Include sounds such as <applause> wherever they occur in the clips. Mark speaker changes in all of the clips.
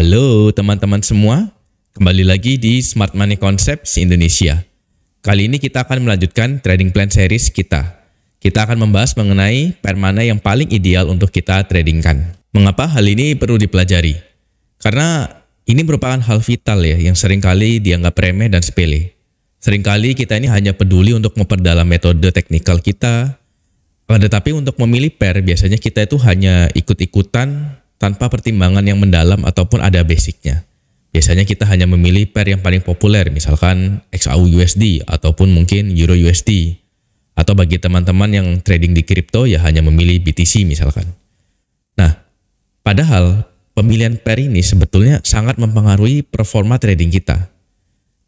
Speaker 1: Halo teman-teman semua, kembali lagi di Smart Money Concepts Indonesia. Kali ini kita akan melanjutkan trading plan series kita. Kita akan membahas mengenai pair mana yang paling ideal untuk kita tradingkan. Mengapa hal ini perlu dipelajari? Karena ini merupakan hal vital ya yang seringkali dianggap remeh dan sepele. Seringkali kita ini hanya peduli untuk memperdalam metode teknikal kita, tetapi untuk memilih pair biasanya kita itu hanya ikut-ikutan tanpa pertimbangan yang mendalam ataupun ada basicnya. Biasanya kita hanya memilih pair yang paling populer, misalkan XAU USD ataupun mungkin Euro USD. Atau bagi teman-teman yang trading di kripto ya hanya memilih BTC misalkan. Nah, padahal pemilihan pair ini sebetulnya sangat mempengaruhi performa trading kita.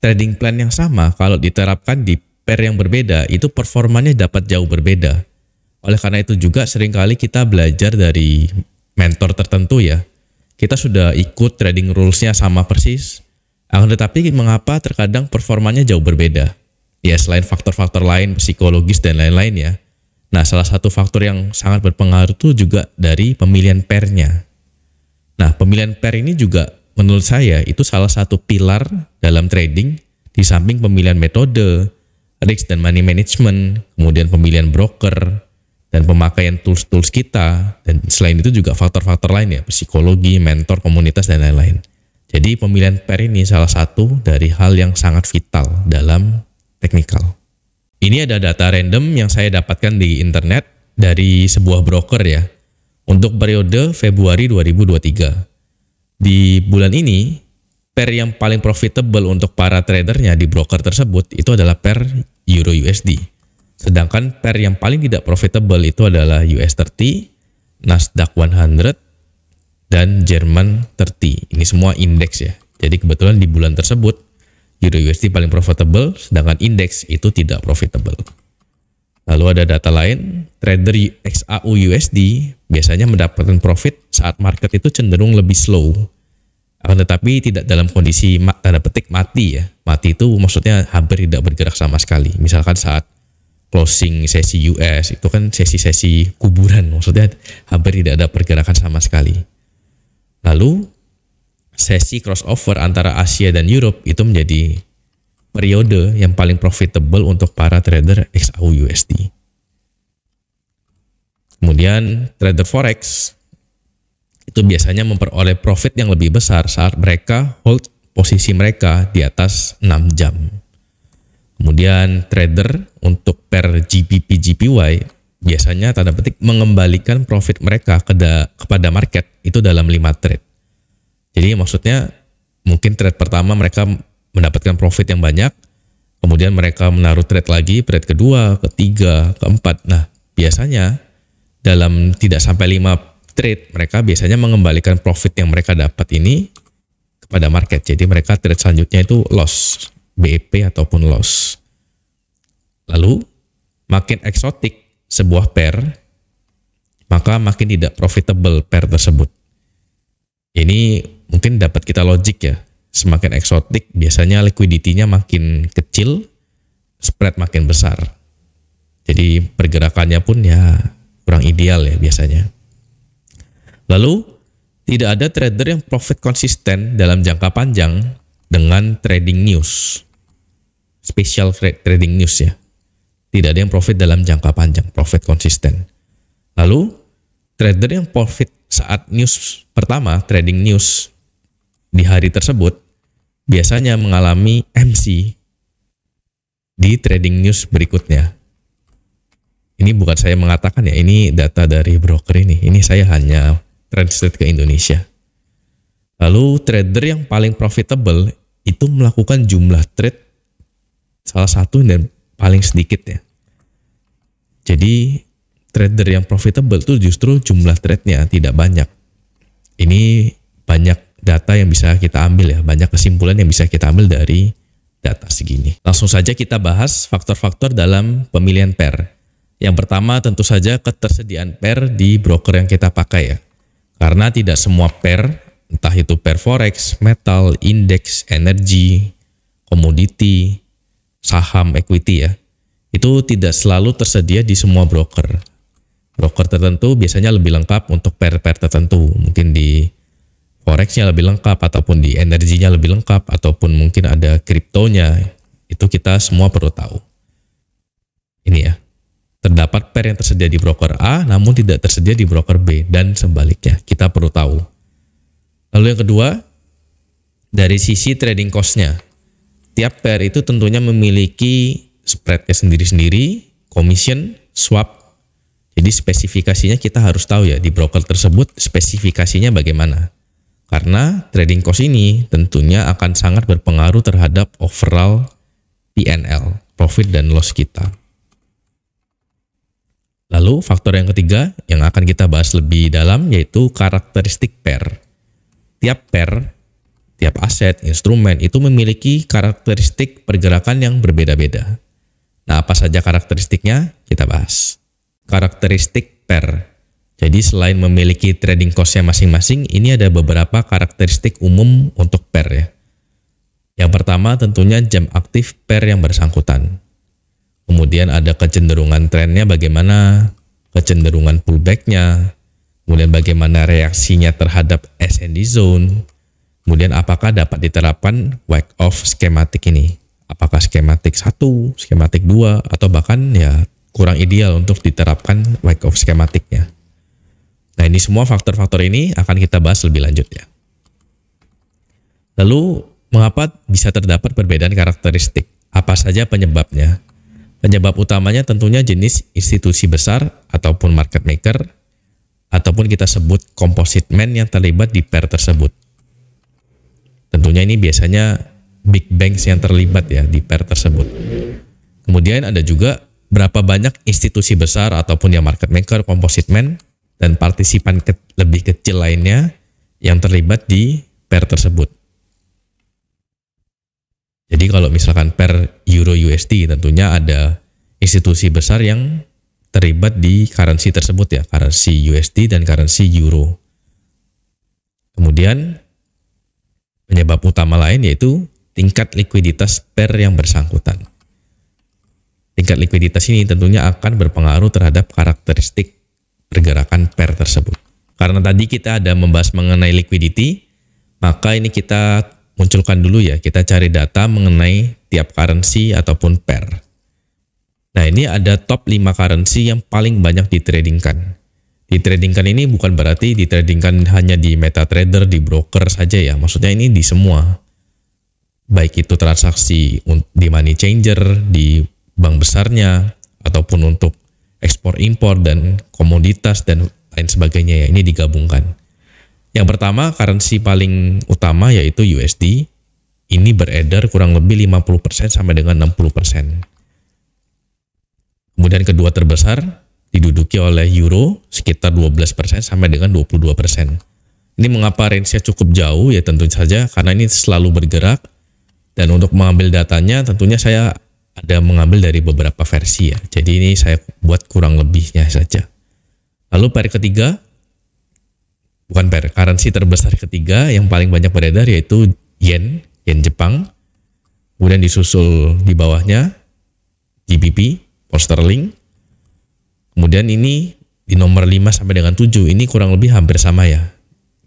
Speaker 1: Trading plan yang sama kalau diterapkan di pair yang berbeda itu performanya dapat jauh berbeda. Oleh karena itu juga seringkali kita belajar dari mentor tertentu ya, kita sudah ikut trading rules-nya sama persis, akan tetapi mengapa terkadang performanya jauh berbeda? Ya selain faktor-faktor lain, psikologis dan lain-lain ya. Nah salah satu faktor yang sangat berpengaruh itu juga dari pemilihan pairnya. Nah pemilihan pair ini juga menurut saya itu salah satu pilar dalam trading di samping pemilihan metode, risk dan money management, kemudian pemilihan broker, dan pemakaian tools-tools kita dan selain itu juga faktor-faktor lain ya psikologi, mentor, komunitas dan lain-lain. Jadi pemilihan pair ini salah satu dari hal yang sangat vital dalam teknikal. Ini ada data random yang saya dapatkan di internet dari sebuah broker ya untuk periode Februari 2023. Di bulan ini pair yang paling profitable untuk para tradernya di broker tersebut itu adalah pair Euro USD. Sedangkan pair yang paling tidak profitable itu adalah US 30, Nasdaq 100, dan German 30. Ini semua indeks ya. Jadi kebetulan di bulan tersebut Euro USD paling profitable sedangkan indeks itu tidak profitable. Lalu ada data lain, trader XAU USD biasanya mendapatkan profit saat market itu cenderung lebih slow. Akan tetapi tidak dalam kondisi tanda petik mati ya. Mati itu maksudnya hampir tidak bergerak sama sekali. Misalkan saat closing sesi US itu kan sesi-sesi kuburan maksudnya hampir tidak ada pergerakan sama sekali. Lalu sesi crossover antara Asia dan Europe itu menjadi periode yang paling profitable untuk para trader XAU USD. Kemudian trader forex itu biasanya memperoleh profit yang lebih besar saat mereka hold posisi mereka di atas 6 jam. Kemudian trader untuk per GBP GPY biasanya tanda petik mengembalikan profit mereka da, kepada market itu dalam lima trade. Jadi maksudnya mungkin trade pertama mereka mendapatkan profit yang banyak, kemudian mereka menaruh trade lagi, trade kedua, ketiga, keempat. Nah, biasanya dalam tidak sampai lima trade mereka biasanya mengembalikan profit yang mereka dapat ini kepada market. Jadi mereka trade selanjutnya itu loss BEP ataupun loss. Lalu, makin eksotik sebuah pair, maka makin tidak profitable pair tersebut. Ini mungkin dapat kita logik ya. Semakin eksotik, biasanya liquidity-nya makin kecil, spread makin besar. Jadi pergerakannya pun ya kurang ideal ya biasanya. Lalu, tidak ada trader yang profit konsisten dalam jangka panjang dengan trading news. Special trading news ya. Tidak ada yang profit dalam jangka panjang, profit konsisten. Lalu trader yang profit saat news pertama, trading news di hari tersebut biasanya mengalami MC di trading news berikutnya. Ini bukan saya mengatakan ya, ini data dari broker ini. Ini saya hanya translate ke Indonesia. Lalu trader yang paling profitable itu melakukan jumlah trade salah satu dan paling sedikit ya. Jadi trader yang profitable itu justru jumlah trade-nya tidak banyak. Ini banyak data yang bisa kita ambil ya, banyak kesimpulan yang bisa kita ambil dari data segini. Langsung saja kita bahas faktor-faktor dalam pemilihan pair. Yang pertama tentu saja ketersediaan pair di broker yang kita pakai ya. Karena tidak semua pair entah itu perforex, metal, indeks, energi, komoditi, saham, equity ya, itu tidak selalu tersedia di semua broker. Broker tertentu biasanya lebih lengkap untuk pair-pair tertentu, mungkin di forexnya lebih lengkap ataupun di energinya lebih lengkap ataupun mungkin ada kriptonya. Itu kita semua perlu tahu. Ini ya. Terdapat pair yang tersedia di broker A namun tidak tersedia di broker B dan sebaliknya. Kita perlu tahu Lalu yang kedua, dari sisi trading cost-nya. Tiap pair itu tentunya memiliki spread-nya sendiri-sendiri, commission, swap. Jadi spesifikasinya kita harus tahu ya di broker tersebut spesifikasinya bagaimana. Karena trading cost ini tentunya akan sangat berpengaruh terhadap overall PNL, profit dan loss kita. Lalu faktor yang ketiga yang akan kita bahas lebih dalam yaitu karakteristik pair tiap pair, tiap aset, instrumen itu memiliki karakteristik pergerakan yang berbeda-beda. Nah, apa saja karakteristiknya? Kita bahas. Karakteristik pair. Jadi selain memiliki trading cost-nya masing-masing, ini ada beberapa karakteristik umum untuk pair ya. Yang pertama tentunya jam aktif pair yang bersangkutan. Kemudian ada kecenderungan trennya bagaimana, kecenderungan pullback-nya, kemudian bagaimana reaksinya terhadap SND zone, kemudian apakah dapat diterapkan wake off skematik ini. Apakah skematik satu, skematik dua, atau bahkan ya kurang ideal untuk diterapkan wake off skematiknya. Nah ini semua faktor-faktor ini akan kita bahas lebih lanjut ya. Lalu mengapa bisa terdapat perbedaan karakteristik? Apa saja penyebabnya? Penyebab utamanya tentunya jenis institusi besar ataupun market maker ataupun kita sebut man yang terlibat di pair tersebut. Tentunya ini biasanya big banks yang terlibat ya di pair tersebut. Kemudian ada juga berapa banyak institusi besar ataupun yang market maker, man, dan partisipan ke lebih kecil lainnya yang terlibat di pair tersebut. Jadi kalau misalkan pair Euro USD tentunya ada institusi besar yang terlibat di currency tersebut ya, currency USD dan currency euro. Kemudian penyebab utama lain yaitu tingkat likuiditas per yang bersangkutan. Tingkat likuiditas ini tentunya akan berpengaruh terhadap karakteristik pergerakan per tersebut. Karena tadi kita ada membahas mengenai liquidity, maka ini kita munculkan dulu ya, kita cari data mengenai tiap currency ataupun pair. Nah, ini ada top 5 currency yang paling banyak ditradingkan. Ditradingkan ini bukan berarti ditradingkan hanya di MetaTrader, di broker saja ya. Maksudnya ini di semua. Baik itu transaksi di money changer, di bank besarnya, ataupun untuk ekspor-impor dan komoditas dan lain sebagainya ya. Ini digabungkan. Yang pertama, currency paling utama yaitu USD. Ini beredar kurang lebih 50% sampai dengan persen Kemudian kedua terbesar diduduki oleh euro sekitar 12% sampai dengan 22%. Ini mengapa range-nya cukup jauh ya tentu saja karena ini selalu bergerak dan untuk mengambil datanya tentunya saya ada mengambil dari beberapa versi ya. Jadi ini saya buat kurang lebihnya saja. Lalu pair ketiga bukan pair, currency terbesar ketiga yang paling banyak beredar yaitu yen, yen Jepang. Kemudian disusul di bawahnya GBP, pound sterling. Kemudian ini di nomor 5 sampai dengan 7 ini kurang lebih hampir sama ya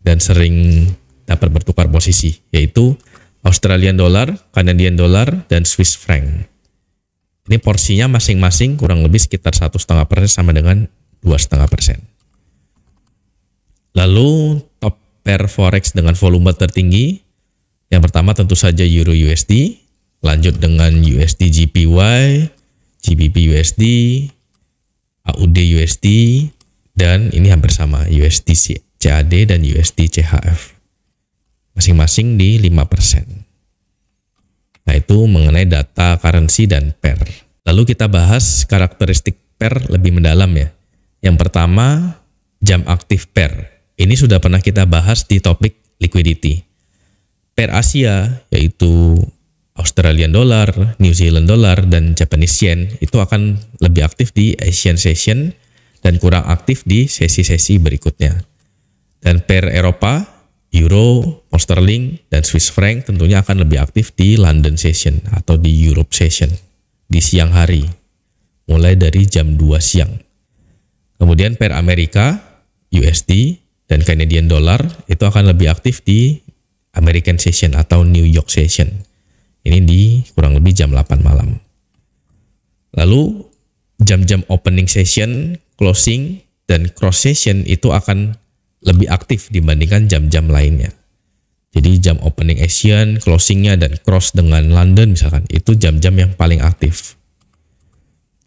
Speaker 1: dan sering dapat bertukar posisi yaitu Australian dollar, Canadian dollar dan Swiss franc. Ini porsinya masing-masing kurang lebih sekitar 1,5% sama dengan 2,5%. Lalu top pair forex dengan volume tertinggi yang pertama tentu saja Euro USD, lanjut dengan USD GPY, GBP USD, AUD USD, dan ini hampir sama USD CAD dan USD CHF. Masing-masing di 5%. Nah itu mengenai data currency dan pair. Lalu kita bahas karakteristik pair lebih mendalam ya. Yang pertama jam aktif pair. Ini sudah pernah kita bahas di topik liquidity. Pair Asia yaitu Australian dollar, New Zealand dollar, dan Japanese yen itu akan lebih aktif di Asian session dan kurang aktif di sesi-sesi berikutnya. Dan pair Eropa, Euro, Sterling, dan Swiss franc tentunya akan lebih aktif di London session atau di Europe session di siang hari, mulai dari jam 2 siang. Kemudian pair Amerika, USD, dan Canadian dollar itu akan lebih aktif di American session atau New York session ini di kurang lebih jam 8 malam. Lalu jam-jam opening session, closing, dan cross session itu akan lebih aktif dibandingkan jam-jam lainnya. Jadi jam opening Asian, closingnya dan cross dengan London misalkan itu jam-jam yang paling aktif.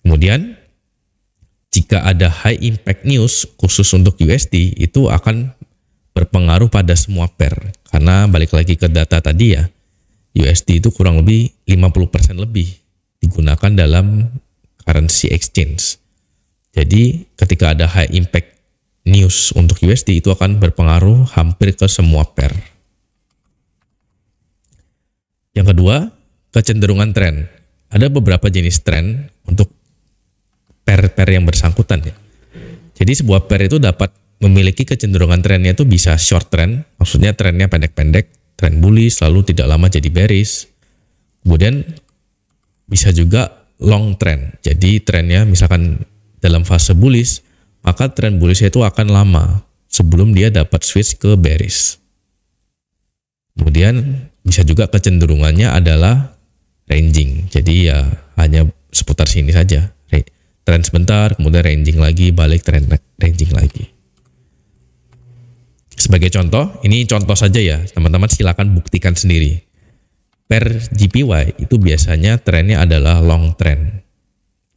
Speaker 1: Kemudian jika ada high impact news khusus untuk USD itu akan berpengaruh pada semua pair karena balik lagi ke data tadi ya USD itu kurang lebih 50% lebih digunakan dalam currency exchange. Jadi ketika ada high impact news untuk USD itu akan berpengaruh hampir ke semua pair. Yang kedua, kecenderungan tren. Ada beberapa jenis tren untuk pair-pair yang bersangkutan ya. Jadi sebuah pair itu dapat memiliki kecenderungan trennya itu bisa short trend, maksudnya trennya pendek-pendek, tren bullish lalu tidak lama jadi bearish. Kemudian bisa juga long trend. Jadi trennya misalkan dalam fase bullish, maka tren bullish itu akan lama sebelum dia dapat switch ke bearish. Kemudian bisa juga kecenderungannya adalah ranging. Jadi ya hanya seputar sini saja. Tren sebentar, kemudian ranging lagi, balik trend ranging lagi. Sebagai contoh, ini contoh saja ya, teman-teman silakan buktikan sendiri. Per GPY itu biasanya trennya adalah long trend.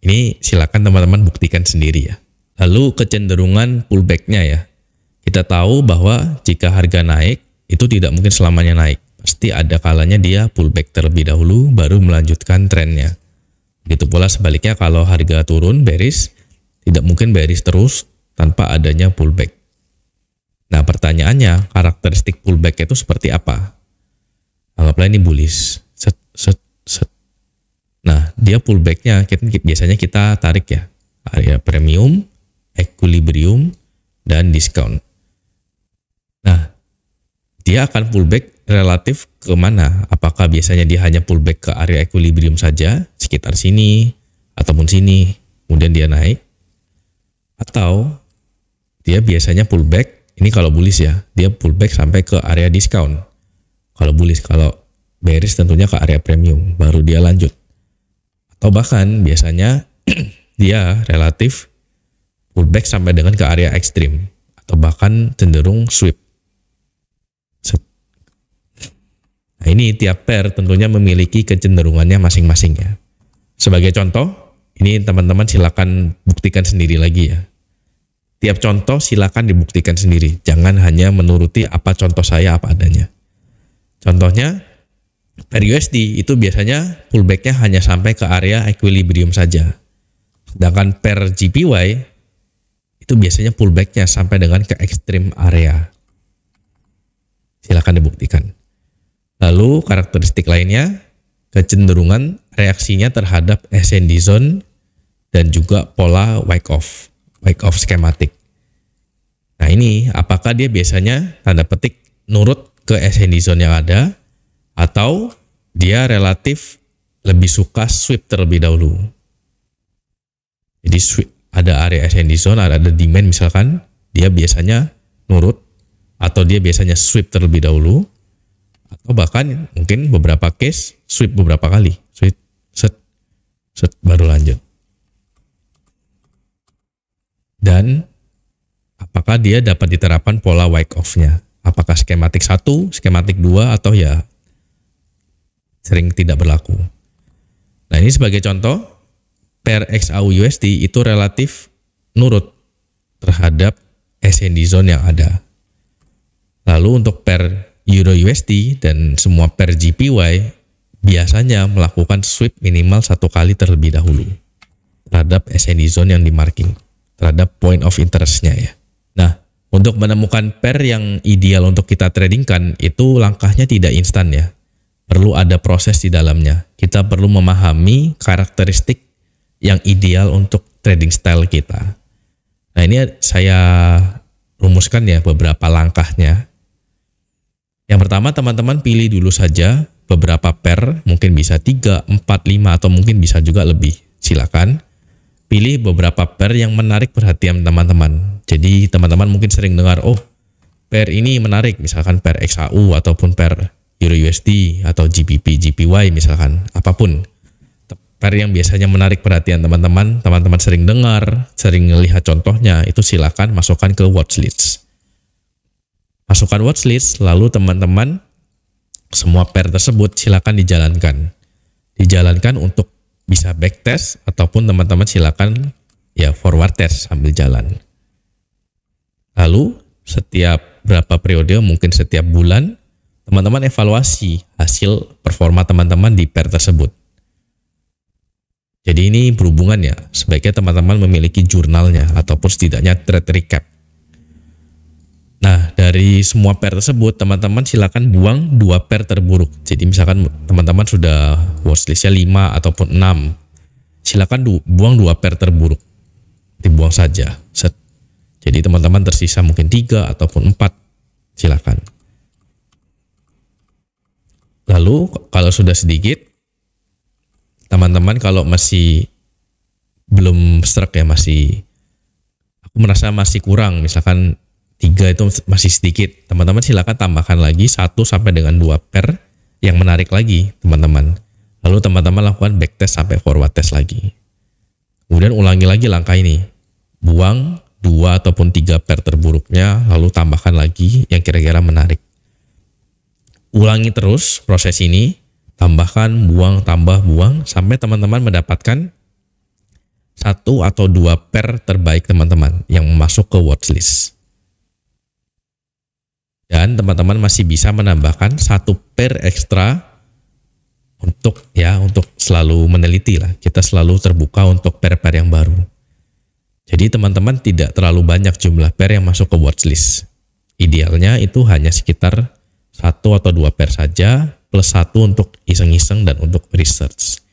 Speaker 1: Ini silakan teman-teman buktikan sendiri ya. Lalu kecenderungan pullbacknya ya. Kita tahu bahwa jika harga naik, itu tidak mungkin selamanya naik. Pasti ada kalanya dia pullback terlebih dahulu, baru melanjutkan trennya. Begitu pula sebaliknya kalau harga turun bearish, tidak mungkin bearish terus tanpa adanya pullback Nah pertanyaannya karakteristik pullback itu seperti apa? Anggaplah ini bullish. Set, set, set. Nah dia pullbacknya kita, biasanya kita tarik ya area premium, equilibrium, dan discount. Nah dia akan pullback relatif ke mana? Apakah biasanya dia hanya pullback ke area equilibrium saja, sekitar sini, ataupun sini, kemudian dia naik? Atau dia biasanya pullback ini kalau bullish ya, dia pullback sampai ke area discount. Kalau bullish, kalau bearish tentunya ke area premium, baru dia lanjut. Atau bahkan biasanya <clears throat> dia relatif pullback sampai dengan ke area ekstrim atau bahkan cenderung sweep. Nah, ini tiap pair tentunya memiliki kecenderungannya masing-masing ya. Sebagai contoh, ini teman-teman silakan buktikan sendiri lagi ya. Tiap contoh silakan dibuktikan sendiri. Jangan hanya menuruti apa contoh saya apa adanya. Contohnya USD itu biasanya pullbacknya hanya sampai ke area equilibrium saja. Sedangkan per GPY itu biasanya pullbacknya sampai dengan ke ekstrim area. Silakan dibuktikan. Lalu karakteristik lainnya kecenderungan reaksinya terhadap SND zone dan juga pola wake off baik off skematik. Nah ini apakah dia biasanya tanda petik nurut ke SND zone yang ada atau dia relatif lebih suka sweep terlebih dahulu. Jadi sweep, ada area SND zone, ada, ada demand misalkan, dia biasanya nurut atau dia biasanya sweep terlebih dahulu atau bahkan mungkin beberapa case sweep beberapa kali sweep set set baru lanjut dan apakah dia dapat diterapkan pola wake off-nya. Apakah skematik satu, skematik dua atau ya sering tidak berlaku. Nah ini sebagai contoh, pair XAU USD itu relatif nurut terhadap SND zone yang ada. Lalu untuk pair Euro USD dan semua pair GPY biasanya melakukan sweep minimal satu kali terlebih dahulu terhadap SND zone yang dimarking terhadap point of interestnya ya. Nah, untuk menemukan pair yang ideal untuk kita tradingkan itu langkahnya tidak instan ya. Perlu ada proses di dalamnya. Kita perlu memahami karakteristik yang ideal untuk trading style kita. Nah ini saya rumuskan ya beberapa langkahnya. Yang pertama teman-teman pilih dulu saja beberapa pair, mungkin bisa 3, 4, 5 atau mungkin bisa juga lebih. Silakan pilih beberapa pair yang menarik perhatian teman-teman. Jadi teman-teman mungkin sering dengar, oh pair ini menarik, misalkan pair XAU ataupun pair Euro USD atau GBP, GPY misalkan, apapun. Pair yang biasanya menarik perhatian teman-teman, teman-teman sering dengar, sering melihat contohnya, itu silakan masukkan ke watchlist. Masukkan watchlist, lalu teman-teman semua pair tersebut silakan dijalankan. Dijalankan untuk bisa backtest ataupun teman-teman silakan ya forward test sambil jalan. Lalu setiap berapa periode mungkin setiap bulan teman-teman evaluasi hasil performa teman-teman di pair tersebut. Jadi ini berhubungan ya, sebaiknya teman-teman memiliki jurnalnya ataupun setidaknya thread recap Nah, dari semua pair tersebut, teman-teman silakan buang dua pair terburuk. Jadi misalkan teman-teman sudah watchlistnya 5 ataupun 6, silakan du buang dua pair terburuk. Dibuang saja. Set. Jadi teman-teman tersisa mungkin 3 ataupun 4. Silakan. Lalu kalau sudah sedikit, teman-teman kalau masih belum struck ya, masih aku merasa masih kurang, misalkan tiga itu masih sedikit. Teman-teman silakan tambahkan lagi satu sampai dengan dua pair yang menarik lagi, teman-teman. Lalu teman-teman lakukan back test sampai forward test lagi. Kemudian ulangi lagi langkah ini. Buang dua ataupun tiga pair terburuknya, lalu tambahkan lagi yang kira-kira menarik. Ulangi terus proses ini, tambahkan, buang, tambah, buang, sampai teman-teman mendapatkan satu atau dua pair terbaik teman-teman yang masuk ke watchlist dan teman-teman masih bisa menambahkan satu pair ekstra untuk ya untuk selalu meneliti lah kita selalu terbuka untuk pair-pair yang baru jadi teman-teman tidak terlalu banyak jumlah pair yang masuk ke watchlist idealnya itu hanya sekitar satu atau dua pair saja plus satu untuk iseng-iseng dan untuk research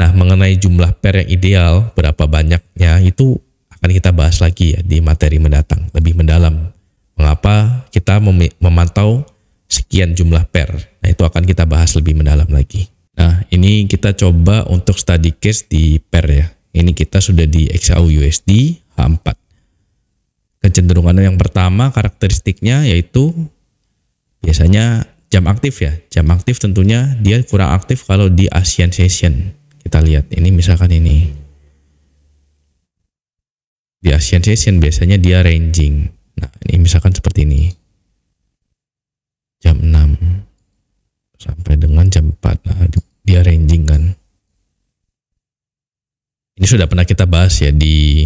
Speaker 1: nah mengenai jumlah pair yang ideal berapa banyaknya itu akan kita bahas lagi ya di materi mendatang lebih mendalam mengapa kita mem memantau sekian jumlah pair. Nah, itu akan kita bahas lebih mendalam lagi. Nah, ini kita coba untuk study case di pair ya. Ini kita sudah di XAU USD H4. Kecenderungannya yang pertama karakteristiknya yaitu biasanya jam aktif ya. Jam aktif tentunya dia kurang aktif kalau di ASEAN session. Kita lihat ini misalkan ini. Di ASEAN session biasanya dia ranging. Nah, ini misalkan seperti ini. Jam 6 sampai dengan jam 4. Nah, dia ranging kan. Ini sudah pernah kita bahas ya di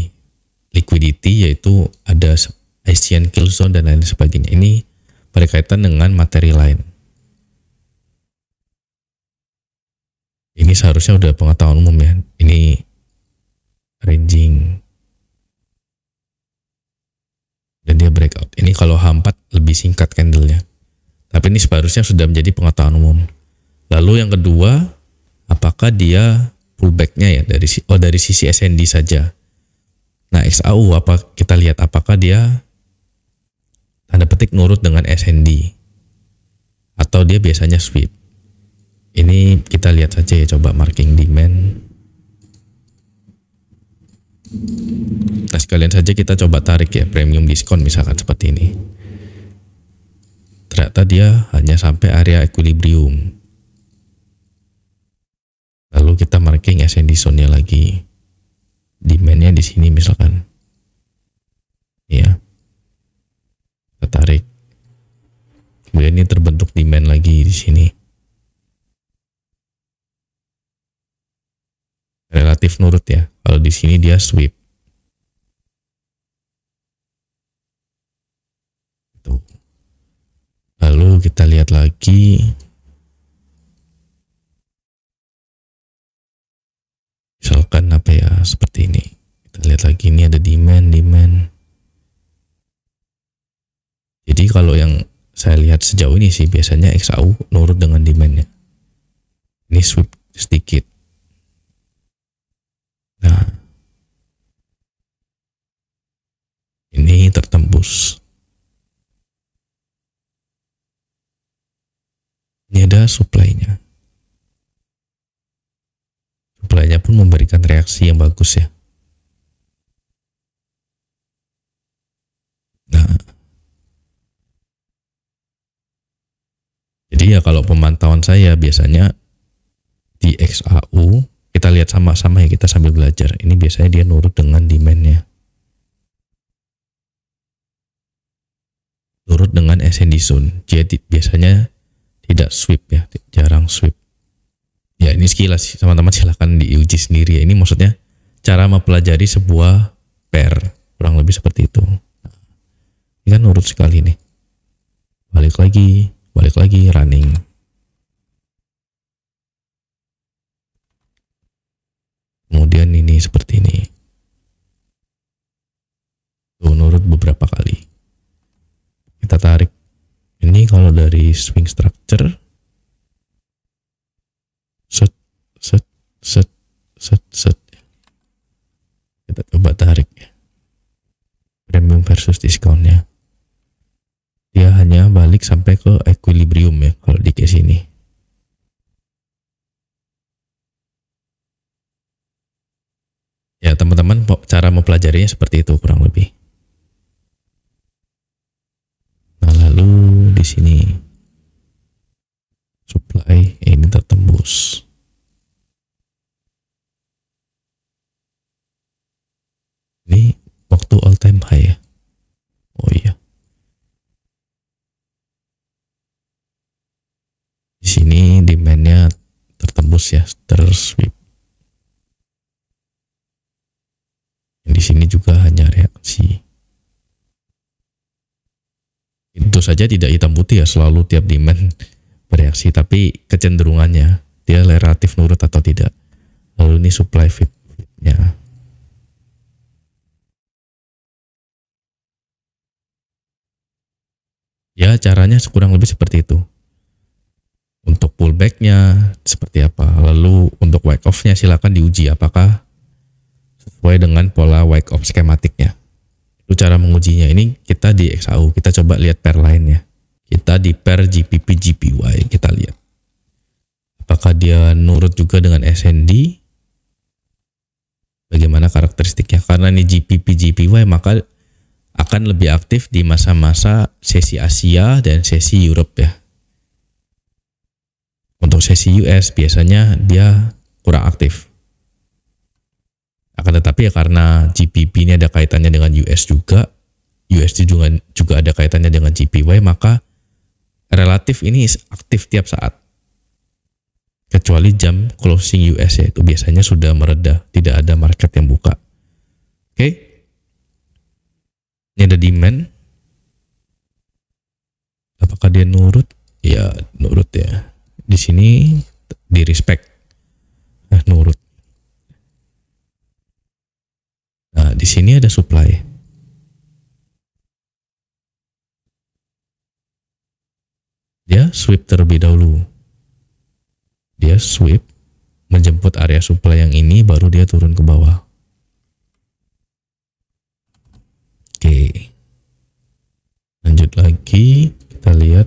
Speaker 1: liquidity yaitu ada Asian Killzone dan lain sebagainya. Ini berkaitan dengan materi lain. Ini seharusnya udah pengetahuan umum ya. Ini ranging dan dia breakout. Ini kalau H4 lebih singkat candlenya. Tapi ini seharusnya sudah menjadi pengetahuan umum. Lalu yang kedua, apakah dia pullbacknya ya dari oh dari sisi SND saja. Nah XAU apa kita lihat apakah dia tanda petik nurut dengan SND atau dia biasanya sweep. Ini kita lihat saja ya coba marking demand. Nah sekalian saja kita coba tarik ya premium diskon misalkan seperti ini. Ternyata dia hanya sampai area equilibrium. Lalu kita marking ascending zone-nya lagi. Demand-nya di sini misalkan. Ya. Kita tarik. Kemudian ini terbentuk demand lagi di sini. Relatif nurut ya. Kalau di sini dia sweep Lalu kita lihat lagi. Misalkan apa ya, seperti ini. Kita lihat lagi, ini ada demand, demand. Jadi kalau yang saya lihat sejauh ini sih, biasanya XAU nurut dengan demandnya. Ini sweep
Speaker 2: suplainya. Suplainya pun memberikan reaksi yang bagus ya.
Speaker 1: Nah, jadi ya kalau pemantauan saya biasanya di XAU kita lihat sama-sama ya kita sambil belajar. Ini biasanya dia nurut dengan demand-nya. Nurut dengan SND Zone. Jadi biasanya tidak sweep ya jarang sweep ya ini sekilas teman-teman silahkan diuji sendiri ya ini maksudnya cara mempelajari sebuah pair kurang lebih seperti itu nah, ini kan urut sekali nih balik lagi balik lagi running
Speaker 2: dari swing structure set set set set set kita coba tarik premium versus diskonnya dia hanya balik sampai ke equilibrium ya kalau di case ini
Speaker 1: ya teman-teman cara mempelajarinya seperti itu kurang lebih
Speaker 2: di sini supply eh, ini tertembus ini waktu all time high ya oh iya di sini demandnya tertembus ya tersweep
Speaker 1: di sini juga hanya reaksi tentu saja tidak hitam putih ya selalu tiap demand bereaksi tapi kecenderungannya dia relatif nurut atau tidak lalu ini supply fit ya ya caranya kurang lebih seperti itu untuk pullbacknya seperti apa lalu untuk wake offnya silakan diuji apakah sesuai dengan pola wake off skematiknya itu cara mengujinya ini kita di XAU kita coba lihat pair lainnya. kita di pair GPP GPY kita lihat apakah dia nurut juga dengan SND bagaimana karakteristiknya karena ini GPP GPY maka akan lebih aktif di masa-masa sesi Asia dan sesi Europe ya untuk sesi US biasanya dia kurang aktif akan tetapi ya karena GPP ini ada kaitannya dengan US juga, USD juga juga ada kaitannya dengan GPY maka relatif ini aktif tiap saat. Kecuali jam closing US ya, itu biasanya sudah mereda, tidak ada market yang buka. Oke. Okay. Ini ada demand. Apakah dia nurut? Ya, nurut ya. Di sini di respect. Nah, nurut.
Speaker 2: di sini ada supply. Dia sweep terlebih
Speaker 1: dahulu. Dia sweep, menjemput area supply yang ini, baru dia turun ke bawah. Oke.
Speaker 2: Lanjut lagi, kita lihat.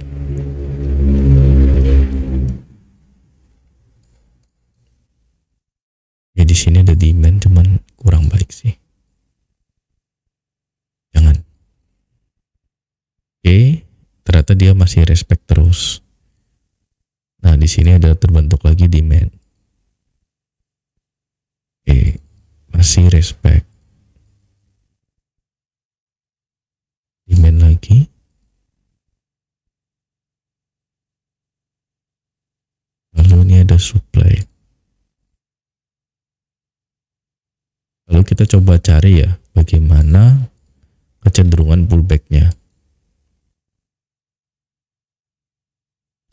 Speaker 2: Ya di sini
Speaker 1: ada demand cuman kurang baik sih. okay, ternyata dia masih respect terus. Nah, di sini ada terbentuk lagi demand.
Speaker 2: Oke, okay, masih respect. Demand lagi. Lalu ini ada supply. Lalu kita coba cari ya bagaimana kecenderungan pullbacknya. nya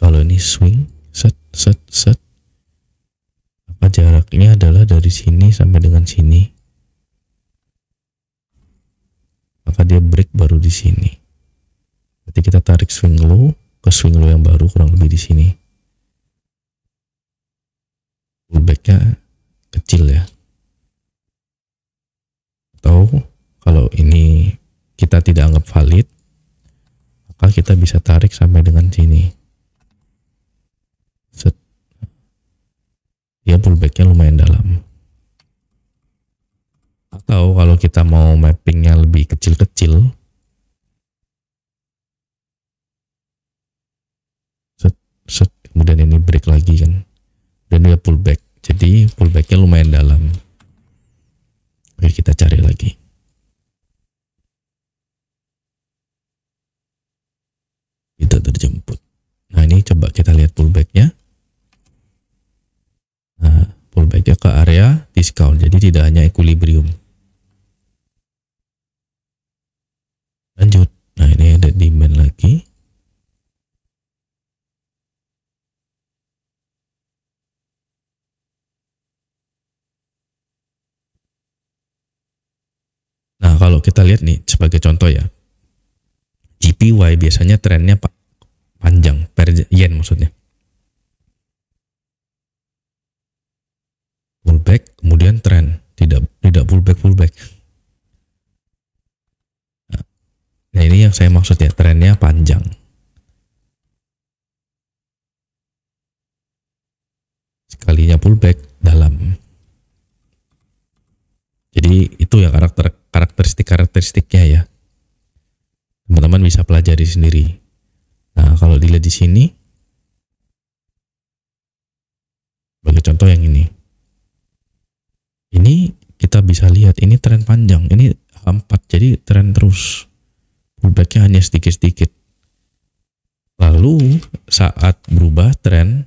Speaker 2: kalau ini swing set set set apa
Speaker 1: jaraknya adalah dari sini sampai dengan sini maka dia break baru di sini berarti kita tarik swing low ke swing low yang baru kurang lebih di sini pullbacknya kecil ya atau kalau ini kita tidak anggap valid maka kita bisa tarik sampai dengan sini dia ya, pullbacknya lumayan dalam atau kalau kita mau mappingnya lebih kecil-kecil set, kemudian ini break lagi kan dan dia pullback jadi pullbacknya lumayan dalam oke kita cari lagi
Speaker 2: kita terjemput nah ini coba kita lihat pullbacknya Nah, eh, pullbacknya ke area discount, jadi tidak hanya equilibrium. Lanjut. Nah, ini ada demand lagi.
Speaker 1: Nah, kalau kita lihat nih sebagai contoh ya. GPY biasanya trennya panjang per yen maksudnya. pullback kemudian trend tidak tidak pullback pullback nah, nah ini yang saya maksud ya trennya panjang sekalinya pullback dalam jadi itu ya karakter karakteristik karakteristiknya ya teman-teman bisa pelajari sendiri nah kalau dilihat di sini sebagai contoh yang ini ini kita bisa lihat ini tren panjang ini empat jadi tren terus pullbacknya hanya sedikit-sedikit lalu saat berubah tren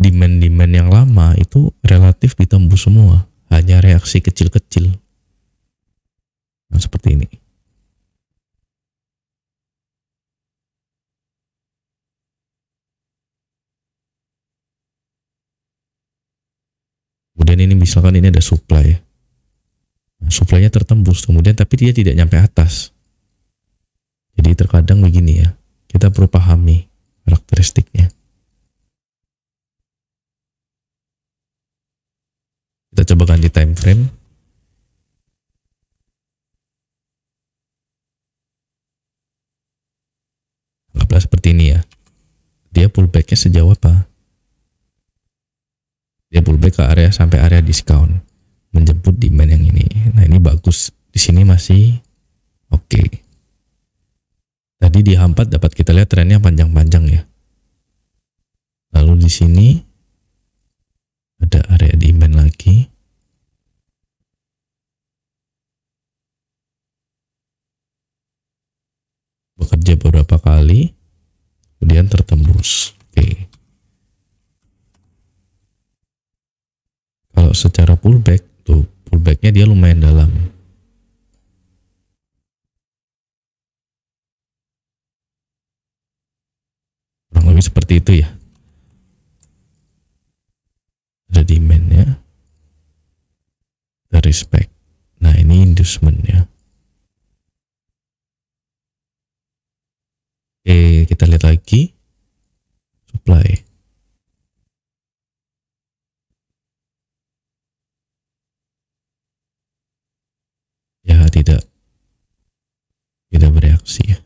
Speaker 1: demand-demand yang lama itu relatif ditembus semua hanya reaksi kecil-kecil nah, seperti ini kemudian ini misalkan ini ada supply nah, supply-nya tertembus kemudian tapi dia tidak nyampe atas jadi terkadang begini ya kita perlu pahami karakteristiknya
Speaker 2: kita coba ganti time frame
Speaker 1: anggaplah seperti ini ya dia pullbacknya sejauh apa dia pullback ke area sampai area discount menjemput demand yang ini nah ini bagus di sini masih oke okay. tadi di hampat dapat kita lihat trennya panjang-panjang ya lalu di sini ada area demand lagi bekerja beberapa kali kemudian tertembus kalau secara pullback
Speaker 2: tuh pullbacknya dia lumayan dalam kurang lebih seperti itu ya ada demandnya ada respect nah ini ya oke kita lihat lagi supply tidak tidak
Speaker 1: bereaksi ya.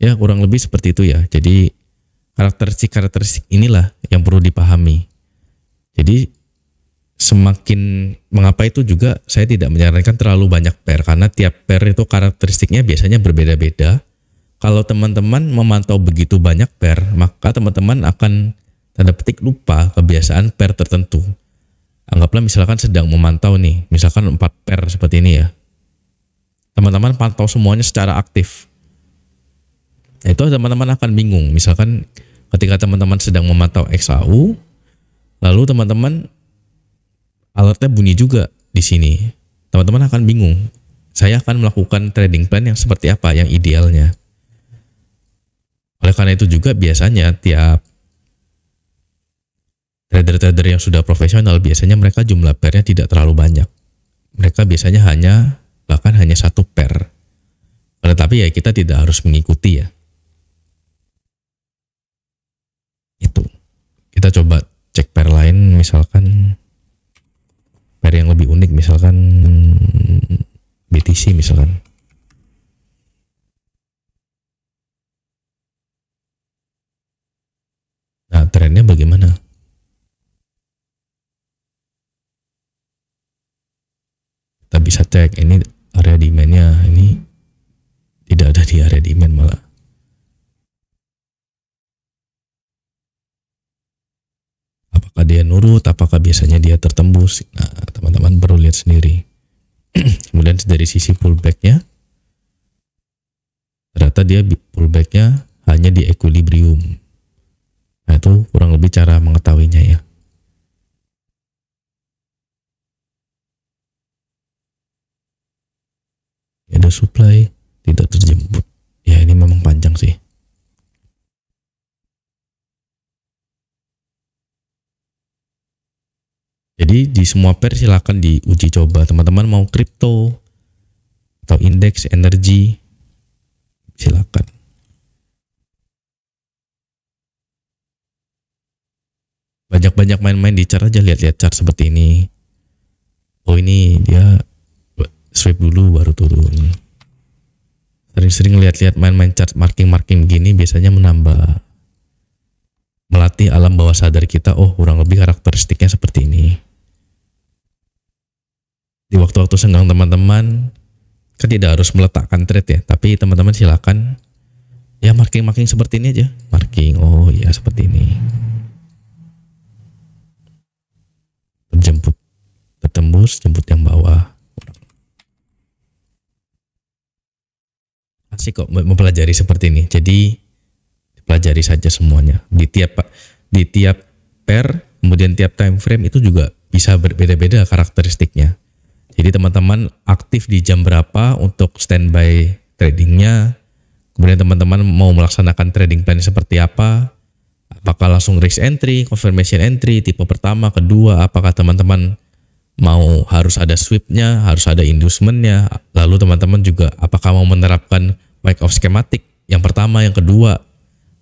Speaker 1: Ya kurang lebih seperti itu ya. Jadi karakteristik-karakteristik inilah yang perlu dipahami. Jadi semakin mengapa itu juga saya tidak menyarankan terlalu banyak pair karena tiap pair itu karakteristiknya biasanya berbeda-beda. Kalau teman-teman memantau begitu banyak pair, maka teman-teman akan tanda petik lupa kebiasaan pair tertentu. Anggaplah misalkan sedang memantau nih, misalkan 4 pair seperti ini ya teman-teman pantau semuanya secara aktif. itu teman-teman akan bingung. Misalkan ketika teman-teman sedang memantau XAU, lalu teman-teman alertnya bunyi juga di sini. Teman-teman akan bingung. Saya akan melakukan trading plan yang seperti apa, yang idealnya. Oleh karena itu juga biasanya tiap trader-trader yang sudah profesional biasanya mereka jumlah pairnya tidak terlalu banyak. Mereka biasanya hanya bahkan hanya satu per. Tetapi nah, ya kita tidak harus mengikuti ya. Itu. Kita coba cek per lain misalkan pair yang lebih unik misalkan BTC misalkan.
Speaker 2: Nah, trennya bagaimana? Kita bisa cek ini area demandnya ini tidak ada di area demand malah
Speaker 1: apakah dia nurut apakah biasanya dia tertembus nah teman-teman perlu lihat sendiri <clears throat> kemudian dari sisi pullbacknya ternyata dia pullbacknya hanya di equilibrium nah itu kurang lebih cara mengetahuinya ya
Speaker 2: ada supply tidak terjemput ya ini memang panjang sih
Speaker 1: jadi di semua pair silahkan diuji coba teman-teman mau crypto atau indeks energi silakan banyak-banyak main-main di chart aja lihat-lihat chart seperti ini oh ini dia sweep dulu baru turun sering-sering lihat-lihat main-main chart marking-marking gini biasanya menambah melatih alam bawah sadar kita oh kurang lebih karakteristiknya seperti ini di waktu-waktu senggang teman-teman kan tidak harus meletakkan trade ya tapi teman-teman silakan ya marking-marking seperti ini aja marking oh ya seperti ini
Speaker 2: terjemput ketembus jemput yang
Speaker 1: bawah sih kok mempelajari seperti ini. Jadi pelajari saja semuanya di tiap di tiap pair kemudian tiap time frame itu juga bisa berbeda-beda karakteristiknya. Jadi teman-teman aktif di jam berapa untuk standby tradingnya, kemudian teman-teman mau melaksanakan trading plan seperti apa, apakah langsung risk entry, confirmation entry, tipe pertama, kedua, apakah teman-teman mau harus ada sweepnya, harus ada inducementnya, lalu teman-teman juga apakah mau menerapkan baik of skematik yang pertama yang kedua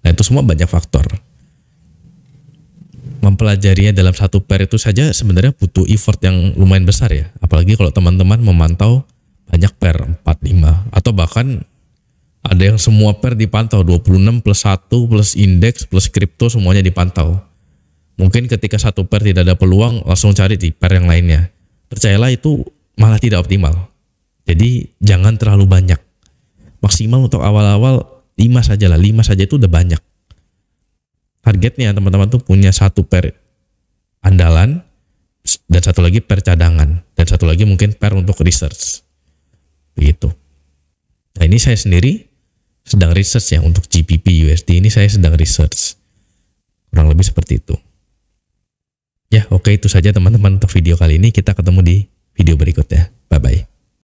Speaker 1: nah itu semua banyak faktor mempelajarinya dalam satu pair itu saja sebenarnya butuh effort yang lumayan besar ya apalagi kalau teman-teman memantau banyak pair 4 5 atau bahkan ada yang semua pair dipantau 26 plus 1 plus indeks plus kripto semuanya dipantau mungkin ketika satu pair tidak ada peluang langsung cari di pair yang lainnya percayalah itu malah tidak optimal jadi jangan terlalu banyak maksimal untuk awal-awal 5 saja lah 5 saja itu udah banyak targetnya teman-teman tuh punya satu per andalan dan satu lagi per cadangan dan satu lagi mungkin per untuk research begitu nah ini saya sendiri sedang research ya untuk GPP USD ini saya sedang research kurang lebih seperti itu ya oke itu saja teman-teman untuk video kali ini kita ketemu di
Speaker 2: video berikutnya bye bye